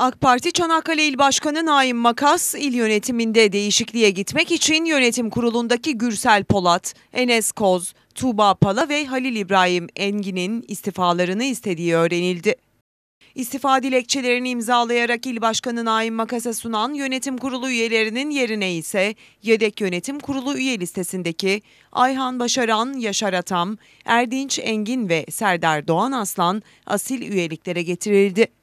AK Parti Çanakkale İl Başkanı Naim Makas, il yönetiminde değişikliğe gitmek için yönetim kurulundaki Gürsel Polat, Enes Koz, Tuğba Pala ve Halil İbrahim Engin'in istifalarını istediği öğrenildi. İstifa dilekçelerini imzalayarak İl Başkanı Naim Makas'a sunan yönetim kurulu üyelerinin yerine ise yedek yönetim kurulu üye listesindeki Ayhan Başaran, Yaşar Atam, Erdinç Engin ve Serdar Doğan Aslan asil üyeliklere getirildi.